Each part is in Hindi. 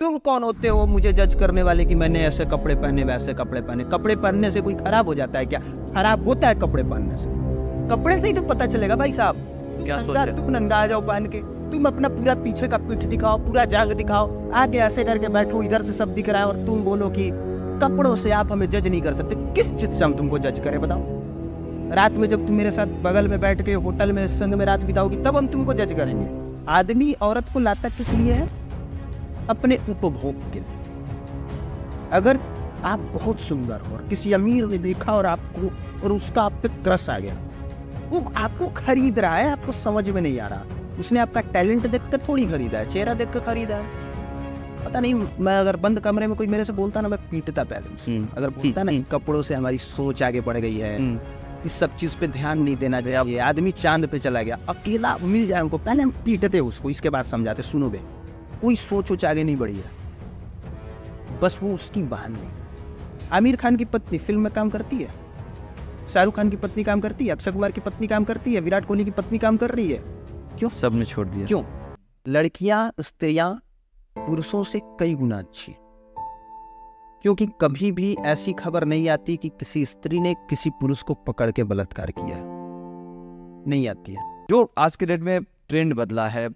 तुम कौन होते हो मुझे जज करने वाले कि मैंने ऐसे कपड़े पहने वैसे कपड़े पहने कपड़े पहनने से कोई खराब हो जाता है क्या खराब होता है कपड़े पहनने से कपड़े से ही तो पता चलेगा भाई साहब तुम नंगा आ जाओ पहन के तुम अपना पूरा पीछे का पीठ दिखाओ पूरा जांग दिखाओ आगे ऐसे करके बैठो इधर से सब दिख रहा है और तुम बोलो कि कपड़ों से आप हमें जज नहीं कर सकते किस चीज से हम तुमको जज करें बताओ रात में जब तुम मेरे साथ बगल में बैठ के होटल में संग में रात बिताओगी तब हम तुमको जज करेंगे आदमी औरत को लाता किस लिए है अपने उपभोग के लिए अगर आप बहुत सुंदर हो और किसी अमीर ने देखा और आपको और उसका आप पे क्रस आ गया वो आपको खरीद रहा है आपको समझ में नहीं आ रहा उसने आपका टैलेंट देखकर थोड़ी खरीदा है चेहरा देखकर खरीदा है पता नहीं मैं अगर बंद कमरे में कोई मेरे से बोलता ना मैं पीटता पहले हम्म, अगर बोलता ना हम्म, कपड़ों से हमारी सोच आगे बढ़ गई है हम्म। इस सब चीज पे ध्यान नहीं देना चाहिए आदमी चांद पे चला गया अकेला मिल जाए उनको पहले हम पीटते उसको इसके बाद समझाते सुनो बे कोई सोच सोच आगे नहीं बढ़ी है बस वो उसकी बहन नहीं आमिर खान की पत्नी फिल्म में काम करती है शाहरुख खान की पत्नी काम करती है अक्षय कुमार की पत्नी काम करती है विराट कोहली की पत्नी काम कर रही है क्यों सब ने छोड़ दिया क्यों लड़कियां स्त्रियां पुरुषों से कई गुना अच्छी क्योंकि कभी भी ऐसी खबर नहीं आती कि किसी स्त्री ने किसी पुरुष को पकड़ के बलात्कार किया नहीं आती है जो आज के डेट में ट्रेंड बदला है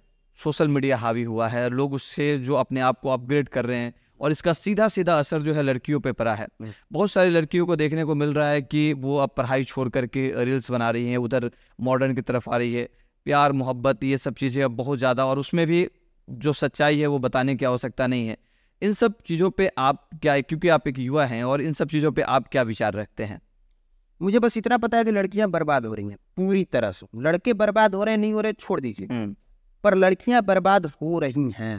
सोशल मीडिया हावी हुआ है लोग उससे जो अपने आप को अपग्रेड कर रहे हैं और इसका सीधा सीधा असर जो है लड़कियों पे पड़ा है हम्म। बहुत सारी लड़कियों को देखने को मिल रहा है कि वो अब पढ़ाई छोड़ करके रील्स बना रही हैं उधर मॉडर्न की तरफ आ रही है प्यार मोहब्बत ये सब चीज़ें अब बहुत ज़्यादा और उसमें भी जो सच्चाई है वो बताने की आवश्यकता नहीं है इन सब चीज़ों पर आप क्या क्योंकि आप एक युवा हैं और इन सब चीज़ों पर आप क्या विचार रखते हैं मुझे बस इतना पता है कि लड़कियां बर्बाद हो रही हैं पूरी तरह से लड़के बर्बाद हो रहे हैं नहीं हो रहे छोड़ दीजिए हम्म। पर लड़कियां बर्बाद हो रही हैं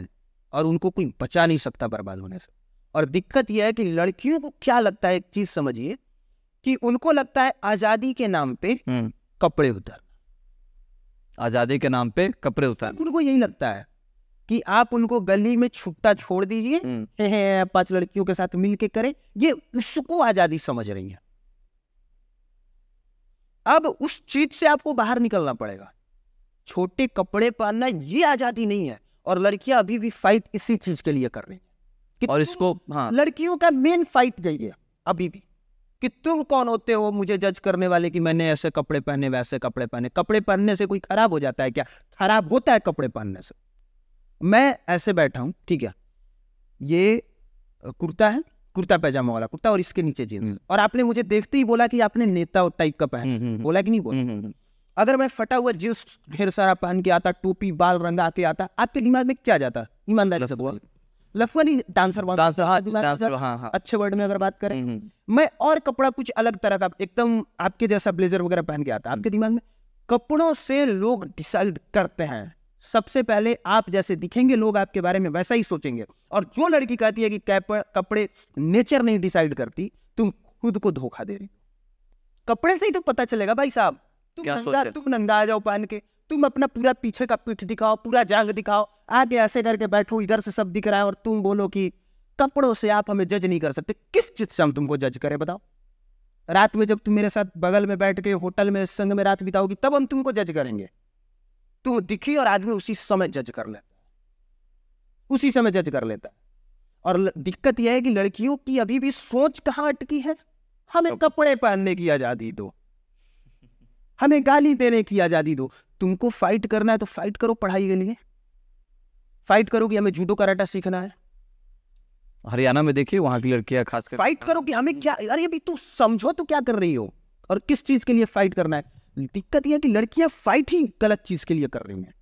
और उनको कोई बचा नहीं सकता बर्बाद होने से और दिक्कत यह है कि लड़कियों को क्या लगता है एक चीज समझिए कि उनको लगता है आजादी के नाम पे हम्म। कपड़े उतर आजादी के नाम पे कपड़े उतर उनको यही लगता है कि आप उनको गली में छुट्टा छोड़ दीजिए हम्म। पांच लड़कियों के साथ मिलके करें ये उसको आजादी समझ रही है अब उस चीज से आपको बाहर निकलना पड़ेगा छोटे कपड़े पहनना ये आजादी नहीं है और लड़कियां अभी भी फाइट इसी चीज के लिए कर रही हैं और इसको हाँ लड़कियों का मेन फाइट यही है अभी भी कि तुम कौन होते हो मुझे जज करने वाले कि मैंने ऐसे कपड़े पहने वैसे कपड़े पहने कपड़े पहनने से कोई खराब हो जाता है क्या खराब होता है कपड़े पहनने से मैं ऐसे बैठा हूं ठीक है ये कुर्ता है कुर्ता पैजामा वाला कुर्ता और इसके नीचे जीन्स हम्म। और आपने मुझे देखते ही बोला कि आपने नेता टाइप का पहन हम्म, हम्म, बोला कि नहीं बोला अगर मैं फटा हुआ जींस ढेर सारा पहन के आता टोपी बाल रंगा के आता आपके दिमाग में क्या जाता ईमानदारी से बोल डांसर डांसर हाँ डांसर हाँ हाँ अच्छे वर्ड में अगर बात करें हम्म, हम्म। मैं और कपड़ा कुछ अलग तरह का एकदम आपके जैसा ब्लेजर वगैरह पहन के आता आपके हम्म। दिमाग में कपड़ों से लोग डिसाइड करते हैं सबसे पहले आप जैसे दिखेंगे लोग आपके बारे में वैसा ही सोचेंगे और जो लड़की कहती है कि कपड़े नेचर नहीं डिसाइड करती तुम खुद को धोखा दे रही कपड़े से ही तो पता चलेगा भाई साहब तुम नंगा तुम नंगा आ जाओ पहन के तुम अपना पूरा पीछे का पीठ दिखाओ पूरा जांग दिखाओ आगे ऐसे करके बैठो इधर से सब दिख रहा है और तुम बोलो कि कपड़ों से आप हमें जज नहीं कर सकते किस चीज से हम तुमको जज करें बताओ रात में जब तुम मेरे साथ बगल में बैठ के होटल में संग में रात बिताओगी तब हम तुमको जज करेंगे तुम दिखी और आदमी उसी समय जज कर लेता उसी समय जज कर लेता और दिक्कत यह है कि लड़कियों की अभी भी सोच कहाँ अटकी है हमें कपड़े पहनने की आज़ादी दो हमें गाली देने की आज़ादी दो तुमको फाइट करना है तो फाइट करो पढ़ाई के लिए फाइट करो कि हमें जूडो कराटा सीखना है हरियाणा में देखिए वहां की लड़कियां कर फाइट करो कि हमें क्या अरे अभी तू समझो तो क्या कर रही हो और किस चीज के लिए फाइट करना है दिक्कत यह कि लड़कियां फाइट ही गलत चीज के लिए कर रही हैं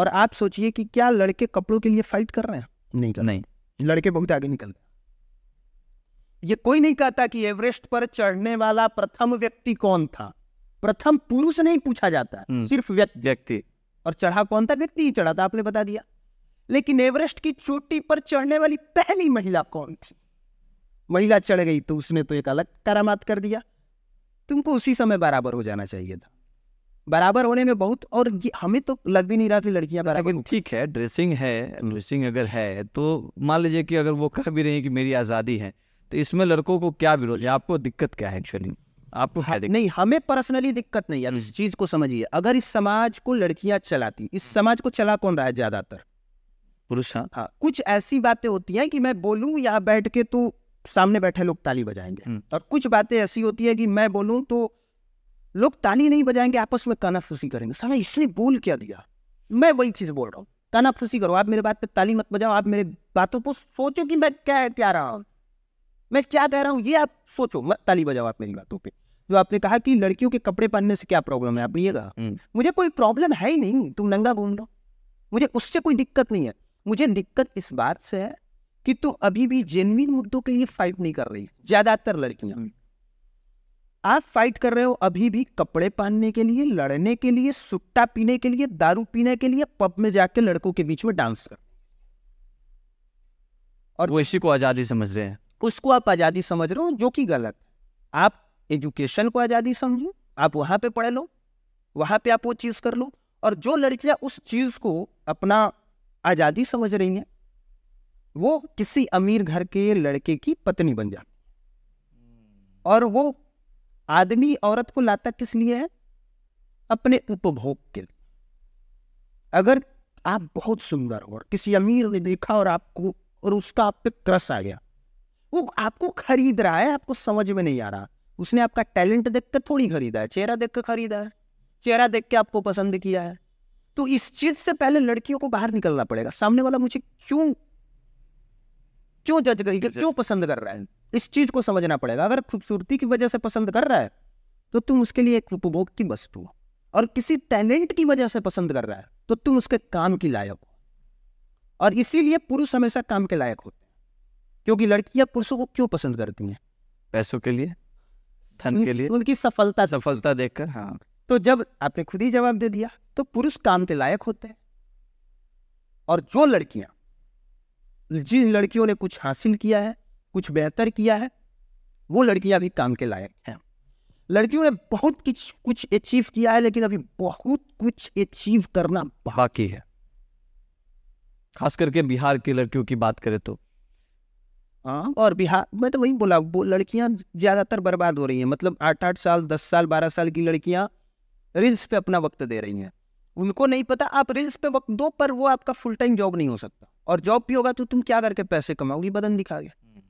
और आप सोचिए कि क्या लड़के कपड़ों के लिए फाइट कर रहे हैं नहीं कर नहीं लड़के बहुत आगे निकल गए ये कोई नहीं कहता कि एवरेस्ट पर चढ़ने वाला प्रथम व्यक्ति कौन था प्रथम पुरुष नहीं पूछा जाता हम्म। सिर्फ व्यक्ति और चढ़ा कौन था व्यक्ति ही चढ़ा था आपने बता दिया लेकिन एवरेस्ट की चोटी पर चढ़ने वाली पहली महिला कौन थी महिला चढ़ गई तो उसने तो एक अलग करामात कर दिया तुमको उसी समय बराबर हो जाना चाहिए था बराबर होने में बहुत और हमें तो लग भी नहीं रहा कि लड़कियां बराबर ठीक है ड्रेसिंग है ड्रेसिंग अगर है तो मान लीजिए कि अगर वो कह भी रही कि मेरी आज़ादी है तो इसमें लड़कों को क्या विरोध है आपको दिक्कत क्या है एक्चुअली आपको हाँ, नहीं हमें पर्सनली दिक्कत नहीं है इस हम्म। चीज को समझिए अगर इस समाज को लड़कियां चलाती इस हम्म। समाज को चला कौन रहा है ज्यादातर पुरुष हाँ।, हाँ कुछ ऐसी बातें होती हैं कि मैं बोलूं यहाँ बैठ के तो सामने बैठे लोग ताली बजाएंगे हम्म। और कुछ बातें ऐसी होती है कि मैं बोलूं तो लोग ताली नहीं बजाएंगे आपस में कानाफूसी करेंगे साला इसने बोल क्या दिया मैं वही चीज बोल रहा हूँ कानाफूसी करो आप मेरे बात पर ताली मत बजाओ आप मेरे बातों को सोचो कि मैं क्या क्या रहा हूँ मैं क्या कह रहा हूँ ये आप सोचो मत ताली बजाओ आप मेरी बातों पर जो आपने कहा कि लड़कियों के कपड़े पहनने से क्या प्रॉब्लम है आप ये कहा हम्म। मुझे कोई प्रॉब्लम है ही नहीं तुम नंगा घूम लो मुझे उससे कोई दिक्कत नहीं है मुझे दिक्कत इस बात से है कि तुम अभी भी जेनविन मुद्दों के लिए फाइट नहीं कर रही ज्यादातर लड़कियां हम्म। आप फाइट कर रहे हो अभी भी कपड़े पहनने के लिए लड़ने के लिए सुट्टा पीने के लिए दारू पीने के लिए पब में जाके लड़कों के बीच में डांस कर और वो इसी को आजादी समझ रहे हैं उसको आप आजादी समझ रहे हो जो कि गलत आप एजुकेशन को आज़ादी समझो आप वहाँ पे पढ़ लो वहाँ पे आप वो चीज़ कर लो और जो लड़कियाँ उस चीज़ को अपना आज़ादी समझ रही हैं वो किसी अमीर घर के लड़के की पत्नी बन जाती और वो आदमी औरत को लाता किस लिए है अपने उपभोग के लिए अगर आप बहुत सुंदर हो और किसी अमीर ने देखा और आपको और उसका आप पे क्रश आ गया वो आपको खरीद रहा है आपको समझ में नहीं आ रहा उसने आपका टैलेंट देख कर थोड़ी खरीदा है चेहरा देख कर खरीदा है चेहरा देख के आपको पसंद किया है तो इस चीज से पहले लड़कियों को बाहर निकलना पड़ेगा सामने वाला मुझे क्यों क्यों जज कर क्यों पसंद कर रहा है इस चीज को समझना पड़ेगा अगर खूबसूरती की वजह से पसंद कर रहा है तो तुम उसके लिए एक उपभोग की वस्तु हो और किसी टैलेंट की वजह से पसंद कर रहा है तो तुम उसके काम की लायक हो और इसीलिए पुरुष हमेशा काम के लायक होते हैं क्योंकि लड़कियां पुरुषों को क्यों पसंद करती हैं पैसों के लिए संस्थान के लिए उनकी सफलता सफलता देखकर हाँ तो जब आपने खुद ही जवाब दे दिया तो पुरुष काम के लायक होते हैं और जो लड़कियां जिन लड़कियों ने कुछ हासिल किया है कुछ बेहतर किया है वो लड़कियां भी काम के लायक हैं लड़कियों ने बहुत कुछ कुछ अचीव किया है लेकिन अभी बहुत कुछ अचीव करना बाकी है खास करके बिहार की लड़कियों की बात करें तो हाँ। और बिहार मैं तो वही बोला वो लड़कियां ज्यादातर बर्बाद हो रही हैं मतलब आठ आठ साल दस साल बारह साल की लड़कियां रील्स पे अपना वक्त दे रही हैं उनको नहीं पता आप रील्स पे वक्त दो पर वो आपका फुल टाइम जॉब नहीं हो सकता और जॉब भी होगा तो तुम क्या करके पैसे कमाओगी बदन दिखा गया हम्म।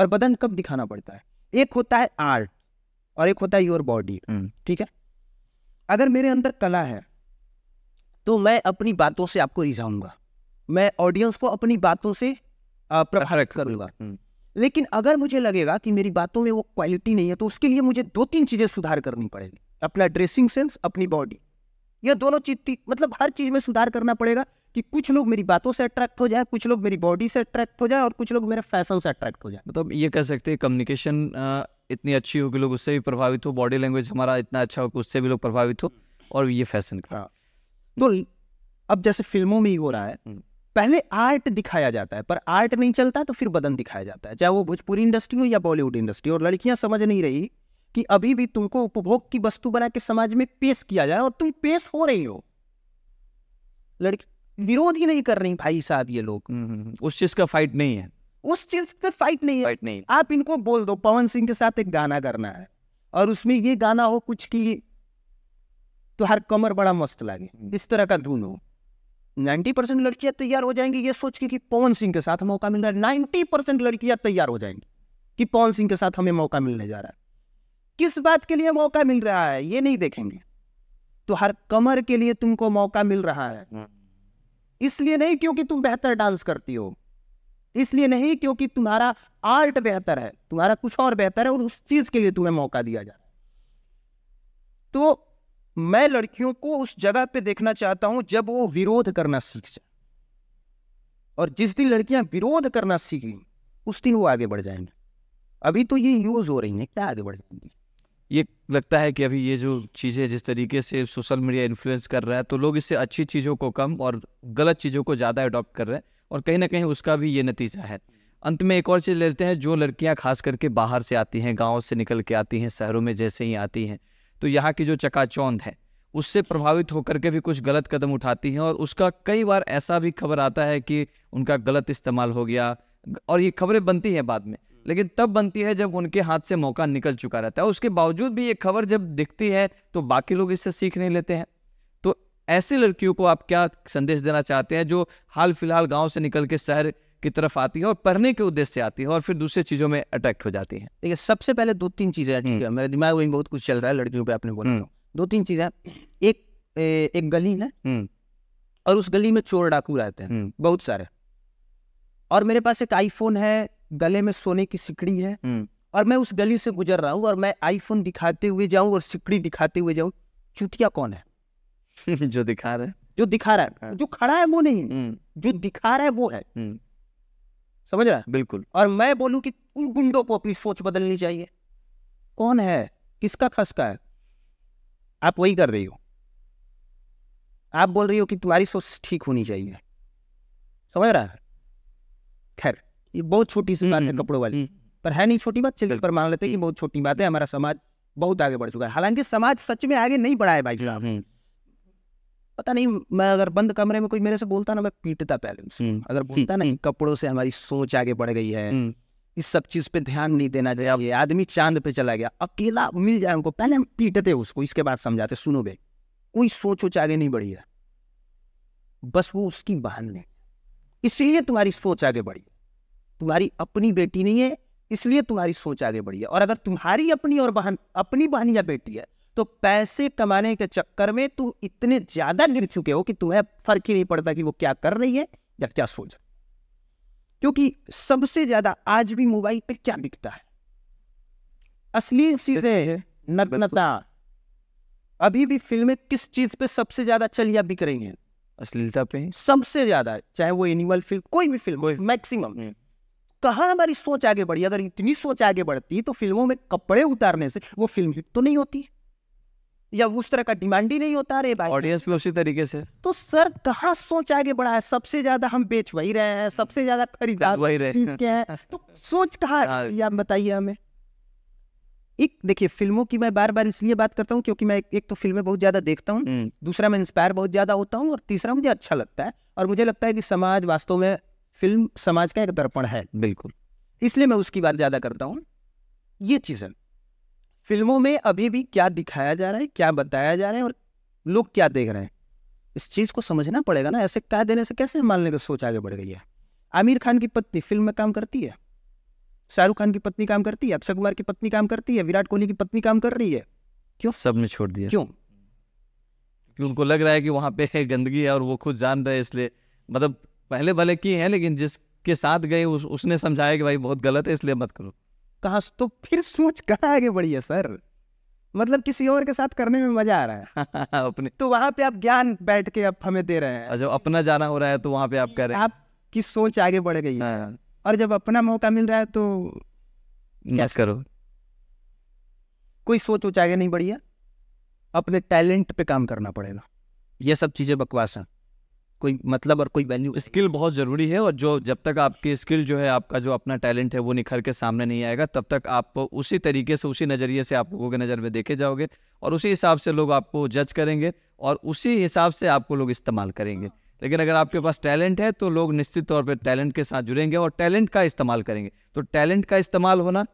और बदन कब दिखाना पड़ता है एक होता है आर्ट और एक होता है योर बॉडी हम्म। ठीक है अगर मेरे अंदर कला है तो मैं अपनी बातों से आपको रिझाऊंगा मैं ऑडियंस को अपनी बातों से प्रभावित करूंगा हम्म। लेकिन अगर मुझे लगेगा कि मेरी बातों में वो क्वालिटी नहीं है तो उसके लिए मुझे दो तीन चीज़ें सुधार करनी पड़ेगी अपना ड्रेसिंग सेंस अपनी बॉडी यह दोनों चीज मतलब हर चीज़ में सुधार करना पड़ेगा कि कुछ लोग मेरी बातों से अट्रैक्ट हो जाए कुछ लोग मेरी बॉडी से अट्रैक्ट हो जाए और कुछ लोग मेरे फैशन से अट्रैक्ट हो जाए मतलब ये कह सकते हैं कम्युनिकेशन इतनी अच्छी हो कि लोग उससे भी प्रभावित हो बॉडी लैंग्वेज हमारा इतना अच्छा हो कि उससे भी लोग प्रभावित हो हम्म। और ये फैशन हाँ। का तो अब जैसे फिल्मों में ही हो रहा है हम्म। पहले आर्ट दिखाया जाता है पर आर्ट नहीं चलता तो फिर बदन दिखाया जाता है चाहे वो भोजपुरी इंडस्ट्री हो या बॉलीवुड इंडस्ट्री और लड़कियां समझ नहीं रही कि अभी भी तुमको उपभोग की वस्तु बना के समाज में पेश किया जा रहा है और तुम पेश हो रही हो लड़की हम्म। विरोध ही नहीं कर रही भाई साहब ये लोग हम्म, हम्म, उस चीज का फाइट नहीं है उस चीज का फाइट नहीं फाइट नहीं आप इनको बोल दो पवन सिंह के साथ एक गाना करना है और उसमें ये गाना हो कुछ की तो हर कमर बड़ा मस्त लगे इस तरह का धुन हो नाइन्टी परसेंट लड़कियां तैयार हो जाएंगी ये सोच के कि पवन सिंह के साथ मौका मिल रहा है नाइन्टी परसेंट लड़कियां तैयार हो जाएंगी कि पवन सिंह के साथ हमें मौका मिलने जा रहा है किस बात के लिए मौका मिल रहा है ये नहीं देखेंगे तो हर कमर के लिए तुमको मौका मिल रहा है हम्म। इसलिए नहीं क्योंकि तुम बेहतर डांस करती हो इसलिए नहीं क्योंकि तुम्हारा आर्ट बेहतर है तुम्हारा कुछ और बेहतर है और उस चीज के लिए तुम्हें मौका दिया जा रहा है तो मैं लड़कियों को उस जगह पे देखना चाहता हूं जब वो विरोध करना सीख जाए और जिस दिन लड़कियां विरोध करना सीख गई उस दिन वो आगे बढ़ जाएंगे अभी तो ये यूज हो रही है क्या आगे बढ़ जाएंगी ये लगता है कि अभी ये जो चीज़ें जिस तरीके से सोशल मीडिया इन्फ्लुएंस कर रहा है तो लोग इससे अच्छी चीज़ों को कम और गलत चीज़ों को ज़्यादा अडॉप्ट कर रहे हैं और कहीं ना कहीं उसका भी ये नतीजा है अंत में एक और चीज़ लेते हैं जो लड़कियां खास करके बाहर से आती हैं गाँव से निकल के आती हैं शहरों में जैसे ही आती हैं तो यहाँ की जो चकाचौंध है उससे प्रभावित होकर के भी कुछ गलत कदम उठाती हैं और उसका कई बार ऐसा भी खबर आता है कि उनका गलत इस्तेमाल हो गया और ये खबरें बनती हैं बाद में लेकिन तब बनती है जब उनके हाथ से मौका निकल चुका रहता है उसके बावजूद भी ये खबर जब दिखती है तो बाकी लोग इससे सीख नहीं लेते हैं तो ऐसी लड़कियों को आप क्या संदेश देना चाहते हैं जो हाल फिलहाल गाँव से निकल के शहर की तरफ आती है और पढ़ने के उद्देश्य से आती है और फिर दूसरी चीज़ों में अट्रैक्ट हो जाती है देखिए सबसे पहले दो तीन चीज़ें हम्म। मेरे दिमाग में बहुत कुछ चल रहा है लड़कियों पर आपने बोला हम्म। दो तीन चीज़ें एक एक गली है हम्म। और उस गली में चोर डाकू रहते हैं बहुत सारे और मेरे पास एक आईफोन है गले में सोने की सिकड़ी है और मैं उस गली से गुजर रहा हूँ और मैं आईफोन दिखाते हुए जाऊं और सिकड़ी दिखाते हुए जाऊं चुतिया कौन है जो दिखा रहा है जो दिखा रहा है हाँ। जो खड़ा है वो नहीं जो दिखा रहा है वो है समझ रहा है बिल्कुल और मैं बोलूं कि उन गुंडों को अपनी सोच बदलनी चाहिए कौन है किसका खसका है आप वही कर रही हो आप बोल रही हो कि तुम्हारी सोच ठीक होनी चाहिए समझ रहा है खैर ये बहुत छोटी सी बात है हम्म, कपड़ों वाली हम्म। पर है नहीं छोटी बात चलिए पर मान लेते हैं कि बहुत छोटी बात है हमारा समाज बहुत आगे बढ़ चुका है हालांकि समाज सच में आगे नहीं बढ़ा है भाई साहब हम्म, पता नहीं मैं अगर बंद कमरे में कोई मेरे से बोलता ना मैं पीटता पहले हम्म। अगर बोलता ना हम्म। कपड़ों से हमारी सोच आगे बढ़ गई है हम्म। इस सब चीज पे ध्यान नहीं देना चाहिए आदमी चांद पे चला गया अकेला मिल जाए उनको पहले हम पीटते उसको इसके बाद समझाते सुनो भाई कोई सोच उच आगे नहीं बढ़ी है बस वो उसकी बहन ने इसलिए तुम्हारी सोच आगे बढ़ी तुम्हारी अपनी बेटी नहीं है इसलिए तुम्हारी सोच आगे बढ़ी है और अगर तुम्हारी अपनी और बहन अपनी बहन या बेटी है तो पैसे कमाने के चक्कर में तुम इतने ज्यादा गिर चुके हो कि तुम्हें फर्क ही नहीं पड़ता कि वो क्या कर रही है या क्या सोच क्योंकि सबसे ज्यादा आज भी मोबाइल पे क्या बिकता है असली चीजें नग्नता अभी भी फिल्में किस चीज पे सबसे ज्यादा चलिया बिक रही हैं अश्लीलता पे सबसे ज्यादा चाहे वो एनिमल फिल्म कोई भी फिल्म मैक्सिम मैक्सिमम हम्म। कहाँ हमारी सोच आगे बढ़ी अगर इतनी सोच आगे बढ़ती तो फिल्मों में कपड़े उतारने से वो फिल्म हिट तो नहीं होती है या उस तरह का डिमांड ही नहीं होता रे भाई ऑडियंस भी उसी तरीके से तो सर कहाँ सोच आगे बढ़ा है सबसे ज्यादा हम बेच वही रहे हैं सबसे ज्यादा खरीदार वही रहे क्या है तो सोच कहाँ हाँ। या बताइए हमें एक देखिए फिल्मों की मैं बार बार इसलिए बात करता हूँ क्योंकि मैं एक, एक तो फिल्में बहुत ज्यादा देखता हूँ हम्म। दूसरा मैं इंस्पायर बहुत ज्यादा होता हूँ और तीसरा मुझे अच्छा लगता है और मुझे लगता है कि समाज वास्तव में फिल्म समाज का एक दर्पण है बिल्कुल इसलिए मैं उसकी बात ज्यादा करता हूँ ये चीज़ है फिल्मों में अभी भी क्या दिखाया जा रहा है क्या बताया जा रहा है और लोग क्या देख रहे हैं इस चीज़ को समझना पड़ेगा ना ऐसे कह देने से कैसे मानने की तो सोच आगे बढ़ गई है आमिर खान की पत्नी फिल्म में काम करती है शाहरुख खान की पत्नी काम करती है अक्षय कुमार की पत्नी काम करती है विराट कोहली की पत्नी काम कर रही है क्यों सब ने छोड़ दिया क्यों उनको लग रहा है कि वहाँ पे गंदगी है और वो खुद जान रहे हैं इसलिए मतलब पहले भले की है लेकिन जिसके साथ गए उस, उसने समझाया कि भाई बहुत गलत है इसलिए मत करो कहा तो फिर सोच कहाँ आगे बढ़ी है सर मतलब किसी और के साथ करने में मजा आ रहा है अपने तो वहां पे आप ज्ञान बैठ के आप हमें दे रहे हैं जब अच्छा, अपना जाना हो रहा है तो वहां पे आप कर रहे हैं आपकी सोच आगे बढ़ गई है हाँ। और जब अपना मौका मिल रहा है तो क्या करो कोई सोच उच आगे नहीं बढ़ी है अपने टैलेंट पे काम करना पड़ेगा ये सब चीजें बकवास हैं कोई मतलब और कोई वैल्यू स्किल बहुत ज़रूरी है और जो जब तक आपकी स्किल जो है आपका जो अपना टैलेंट है वो निखर के सामने नहीं आएगा तब तक आप उसी तरीके से उसी नज़रिए से आप लोगों के नज़र में देखे जाओगे और उसी हिसाब से लोग आपको जज करेंगे और उसी हिसाब से आपको लोग इस्तेमाल करेंगे लेकिन अगर आपके पास टैलेंट है तो लोग निश्चित तौर पर टैलेंट के साथ जुड़ेंगे और टैलेंट का इस्तेमाल करेंगे तो टैलेंट का इस्तेमाल होना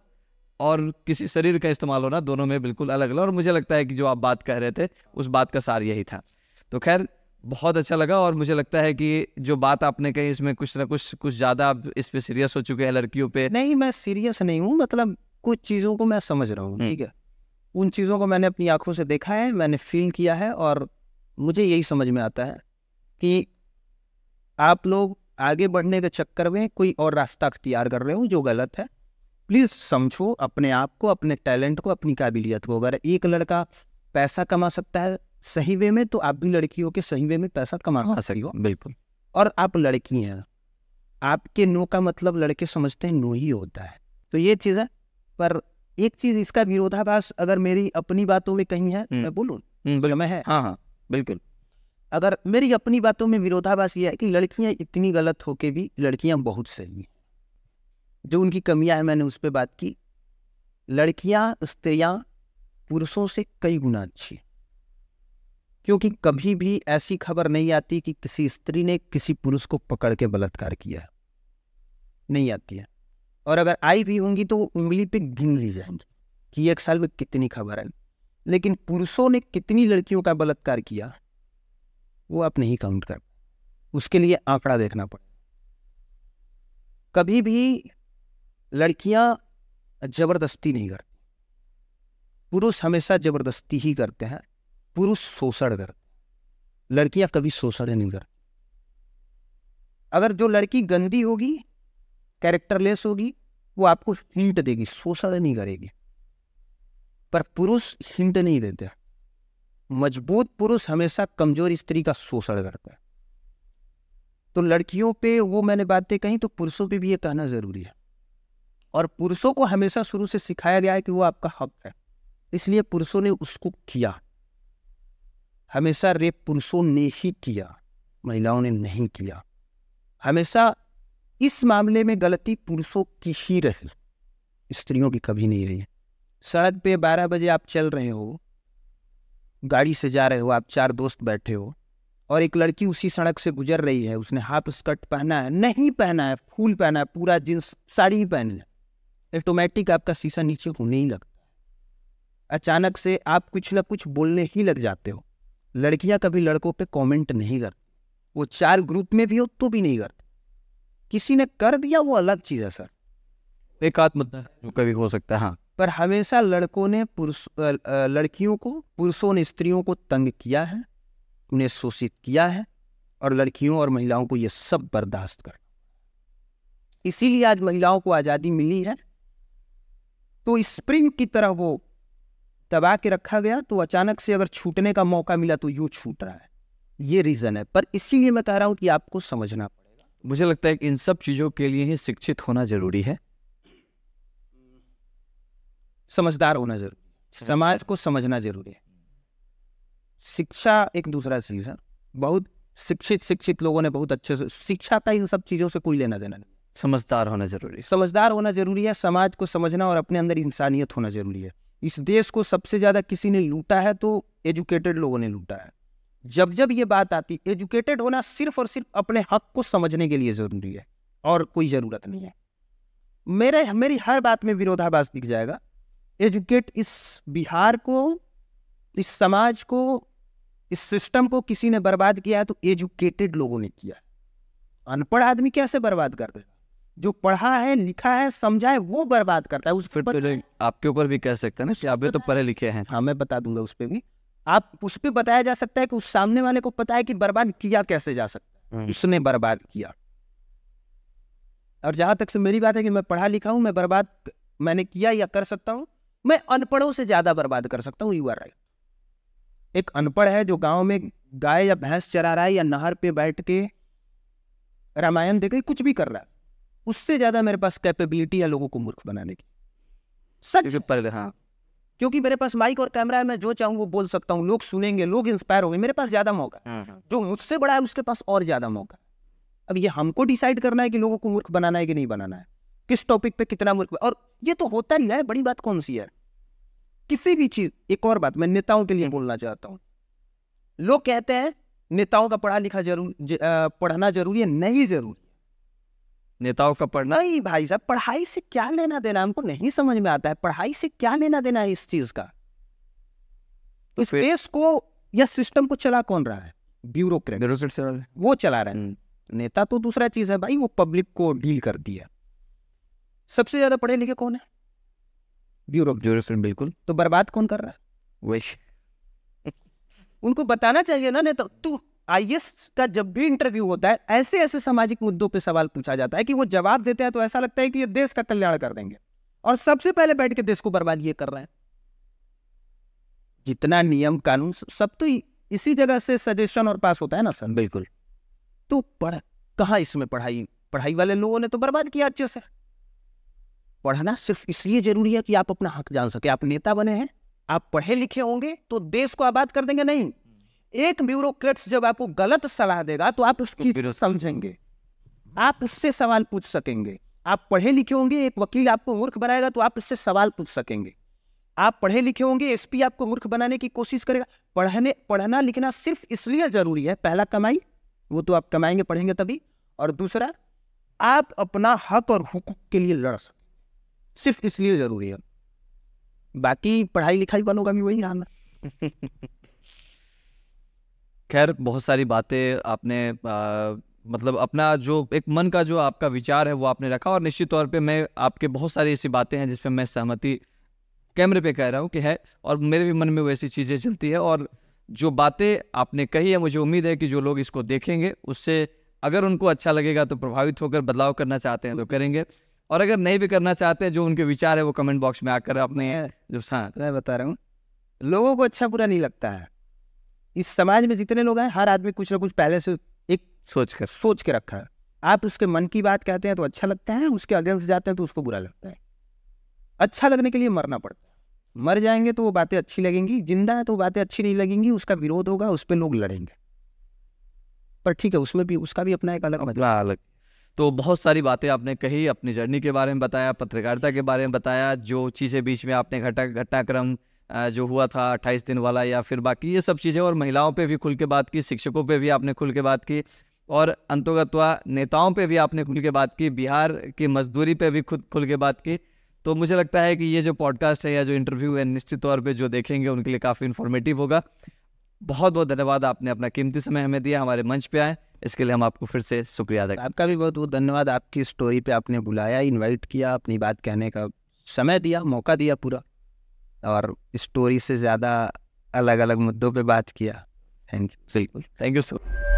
और किसी शरीर का इस्तेमाल होना दोनों में बिल्कुल अलग अलग और मुझे लगता है कि जो आप बात कह रहे थे उस बात का सार यही था तो खैर बहुत अच्छा लगा और मुझे लगता है कि जो बात आपने कही इसमें कुछ ना कुछ कुछ ज़्यादा आप इस पे सीरियस हो चुके हैं लड़कियों पे नहीं मैं सीरियस नहीं हूँ मतलब कुछ चीज़ों को मैं समझ रहा हूँ हम्म। ठीक है उन चीज़ों को मैंने अपनी आंखों से देखा है मैंने फील किया है और मुझे यही समझ में आता है कि आप लोग आगे बढ़ने के चक्कर में कोई और रास्ता अख्तियार कर रहे हो जो गलत है प्लीज़ समझो अपने आप को अपने टैलेंट को अपनी काबिलियत को अगर एक लड़का पैसा कमा सकता है सही वे में तो आप भी लड़की हो के सही वे में पैसा कमा हाँ, सकती हो बिल्कुल और आप लड़की हैं आपके नो का मतलब लड़के समझते हैं नो ही होता है तो ये चीज़ है पर एक चीज इसका विरोधाभास अगर मेरी अपनी बातों में कहीं है हम्म। मैं बोलूं मैं हम्म, है हाँ हाँ बिल्कुल अगर मेरी अपनी बातों में विरोधाभास ये है कि लड़कियां इतनी गलत होके भी लड़कियां बहुत सही हैं जो उनकी कमियां हैं मैंने उस पर बात की लड़कियां स्त्रियां पुरुषों से कई गुना अच्छी क्योंकि कभी भी ऐसी खबर नहीं आती कि किसी स्त्री ने किसी पुरुष को पकड़ के बलात्कार किया है नहीं आती है और अगर आई भी होंगी तो वो उंगली पे गिन ली जाएंगी कि एक साल में कितनी खबर है लेकिन पुरुषों ने कितनी लड़कियों का बलात्कार किया वो आप नहीं काउंट कर उसके लिए आंकड़ा देखना पड़े कभी भी लड़कियां जबरदस्ती नहीं करती पुरुष हमेशा जबरदस्ती ही करते हैं पुरुष शोषण कर लड़कियां कभी शोषण नहीं कर अगर जो लड़की गंदी होगी कैरेक्टरलेस होगी वो आपको हिंट देगी शोषण नहीं करेगी पर पुरुष हिंट नहीं देते मजबूत पुरुष हमेशा कमजोर स्त्री का शोषण करता है तो लड़कियों पे वो मैंने बातें कही तो पुरुषों पे भी ये कहना जरूरी है और पुरुषों को हमेशा शुरू से सिखाया गया है कि वो आपका हक है इसलिए पुरुषों ने उसको किया हमेशा रेप पुरुषों ने ही किया महिलाओं ने नहीं किया हमेशा इस मामले में गलती पुरुषों की ही रही स्त्रियों की कभी नहीं रही सड़क पे बारह बजे आप चल रहे हो गाड़ी से जा रहे हो आप चार दोस्त बैठे हो और एक लड़की उसी सड़क से गुजर रही है उसने हाफ स्कर्ट पहना है नहीं पहना है फूल पहना है पूरा जींस साड़ी ही पहन है ऑटोमेटिक आपका शीशा नीचे होने ही लगता है अचानक से आप कुछ ना कुछ बोलने ही लग जाते हो लड़कियां कभी लड़कों पे कमेंट नहीं करती वो चार ग्रुप में भी हो तो भी नहीं करती किसी ने कर दिया वो अलग चीज़ है सर एक जो कभी हो सकता है हाँ पर हमेशा लड़कों ने पुरुष लड़कियों को पुरुषों ने स्त्रियों को तंग किया है उन्हें शोषित किया है और लड़कियों और महिलाओं को यह सब बर्दाश्त कर इसीलिए आज महिलाओं को आज़ादी मिली है तो स्प्रिंग की तरह वो दबा के रखा गया तो अचानक से अगर छूटने का मौका मिला तो यूँ छूट रहा है ये रीज़न है पर इसीलिए मैं कह रहा हूँ कि आपको समझना पड़ेगा मुझे लगता है कि इन सब चीज़ों के लिए ही शिक्षित होना जरूरी है समझदार होना जरूरी है समाज को समझना जरूरी है शिक्षा एक दूसरा चीज़ है बहुत शिक्षित शिक्षित लोगों ने बहुत अच्छे से शिक्षा का इन सब चीज़ों से कोई लेना देना नहीं समझदार होना जरूरी है समझदार होना जरूरी है समाज को समझना और अपने अंदर इंसानियत होना जरूरी है इस देश को सबसे ज़्यादा किसी ने लूटा है तो एजुकेटेड लोगों ने लूटा है जब जब ये बात आती एजुकेटेड होना सिर्फ और सिर्फ अपने हक को समझने के लिए ज़रूरी है और कोई ज़रूरत नहीं है मेरे मेरी हर बात में विरोधाभास दिख जाएगा एजुकेट इस बिहार को इस समाज को इस सिस्टम को किसी ने बर्बाद किया है तो एजुकेटेड लोगों ने किया अनपढ़ आदमी कैसे बर्बाद कर देगा जो पढ़ा है लिखा है समझा है वो बर्बाद करता है उस फिर तो आपके ऊपर भी कह सकते हैं ना आप तो पढ़े लिखे हैं हाँ मैं बता दूंगा उस पर भी आप उस पर बताया जा सकता है कि उस सामने वाले को पता है कि बर्बाद किया कैसे जा सकता है हम्म। उसने बर्बाद किया और जहां तक से मेरी बात है कि मैं पढ़ा लिखा हूं मैं बर्बाद मैंने किया या कर सकता हूं मैं अनपढ़ों से ज्यादा बर्बाद कर सकता हूँ यू आर राइट एक अनपढ़ है जो गांव में गाय या भैंस चरा रहा है या नहर पे बैठ के रामायण देखे कुछ भी कर रहा है उससे ज्यादा मेरे पास कैपेबिलिटी है लोगों को मूर्ख बनाने की सच पर हाँ क्योंकि मेरे पास माइक और कैमरा है मैं जो चाहूँ वो बोल सकता हूँ लोग सुनेंगे लोग इंस्पायर होंगे मेरे पास ज्यादा मौका हम्म, हम्म। जो मुझसे बड़ा है उसके पास और ज्यादा मौका अब ये हमको डिसाइड करना है कि लोगों को मूर्ख बनाना है कि नहीं बनाना है किस टॉपिक पे कितना मूर्ख और ये तो होता ही है बड़ी बात कौन सी है किसी भी चीज एक और बात मैं नेताओं के लिए हम्म। बोलना चाहता हूँ लोग कहते हैं नेताओं का पढ़ा लिखा जरूर पढ़ना जरूरी है नहीं जरूरी नेताओं का पढ़ना नहीं भाई साहब पढ़ाई से क्या लेना देना हमको नहीं समझ में आता है पढ़ाई से क्या लेना देना है इस चीज का तो इस देश को या सिस्टम को चला कौन रहा है ब्यूरोक्रेट वो चला रहा है हम्म। नेता तो दूसरा चीज है भाई वो पब्लिक को डील कर दिया सबसे ज्यादा पढ़े लिखे कौन है ब्यूरो बिल्कुल तो बर्बाद कौन कर रहा है वैश्य उनको बताना चाहिए ना नेता तो तू आई का जब भी इंटरव्यू होता है ऐसे ऐसे सामाजिक मुद्दों पर सवाल पूछा जाता है कि वो जवाब देते हैं तो ऐसा लगता है कि ये देश का कल्याण कर देंगे और सबसे पहले बैठ के देश को बर्बाद ये कर रहे हैं जितना नियम कानून सब तो इसी जगह से सजेशन और पास होता है ना सर बिल्कुल तो पढ़ कहा इसमें पढ़ाई पढ़ाई वाले लोगों ने तो बर्बाद किया अच्छे से पढ़ना सिर्फ इसलिए जरूरी है कि आप अपना हक जान सके आप नेता बने हैं आप पढ़े लिखे होंगे तो देश को आबाद कर देंगे नहीं एक ब्यूरोक्रेट्स जब आपको गलत सलाह देगा तो आप उसकी तो समझेंगे आप उससे सवाल पूछ सकेंगे आप पढ़े लिखे होंगे एक वकील आपको मूर्ख बनाएगा तो आप उससे सवाल पूछ सकेंगे आप पढ़े लिखे होंगे एसपी आपको मूर्ख बनाने की कोशिश करेगा पढ़ने पढ़ना लिखना सिर्फ इसलिए जरूरी है पहला कमाई वो तो आप कमाएंगे पढ़ेंगे तभी और दूसरा आप अपना हक और हुकूक के लिए लड़ सकते सिर्फ इसलिए जरूरी है बाकी पढ़ाई लिखाई वालों का भी वही आना खैर बहुत सारी बातें आपने आ, मतलब अपना जो एक मन का जो आपका विचार है वो आपने रखा और निश्चित तौर पे मैं आपके बहुत सारी ऐसी बातें हैं जिसपे मैं सहमति कैमरे पे कह रहा हूँ कि है और मेरे भी मन में वैसी चीज़ें चलती है और जो बातें आपने कही है मुझे उम्मीद है कि जो लोग इसको देखेंगे उससे अगर उनको अच्छा लगेगा तो प्रभावित होकर बदलाव करना चाहते हैं तो करेंगे और अगर नहीं भी करना चाहते हैं जो उनके विचार है वो कमेंट बॉक्स में आकर अपने जो हाँ मैं बता रहा हूँ लोगों को अच्छा बुरा नहीं लगता है इस समाज में जितने लोग हैं हर आदमी कुछ ना कुछ पहले से एक सोच कर सोच के रखा है आप उसके मन की बात कहते हैं तो अच्छा लगता है उसके अगेंस्ट जाते हैं तो उसको बुरा लगता है अच्छा लगने के लिए मरना पड़ता है मर जाएंगे तो वो बातें अच्छी लगेंगी जिंदा है तो बातें अच्छी नहीं लगेंगी उसका विरोध होगा उस पर लोग लड़ेंगे पर ठीक है उसमें भी उसका भी अपना एक अलग अपना अलग तो बहुत सारी बातें आपने कही अपनी जर्नी के बारे में बताया पत्रकारिता के बारे में बताया जो चीज़ें बीच में आपने घटा घटनाक्रम जो हुआ था अट्ठाईस दिन वाला या फिर बाकी ये सब चीज़ें और महिलाओं पे भी खुल के बात की शिक्षकों पे भी आपने खुल के बात की और अंतोगत्वा नेताओं पे भी आपने खुल के बात की बिहार की मजदूरी पे भी खुद खुल के बात की तो मुझे लगता है कि ये जो पॉडकास्ट है या जो इंटरव्यू है निश्चित तौर पर जो देखेंगे उनके लिए काफ़ी इन्फॉर्मेटिव होगा बहुत बहुत धन्यवाद आपने अपना कीमती समय हमें दिया हमारे मंच पे आए इसके लिए हम आपको फिर से शुक्रिया अदा आपका भी बहुत बहुत धन्यवाद आपकी स्टोरी पे आपने बुलाया इनवाइट किया अपनी बात कहने का समय दिया मौका दिया पूरा और स्टोरी से ज़्यादा अलग अलग मुद्दों पे बात किया थैंक यू बिल्कुल थैंक यू सो मच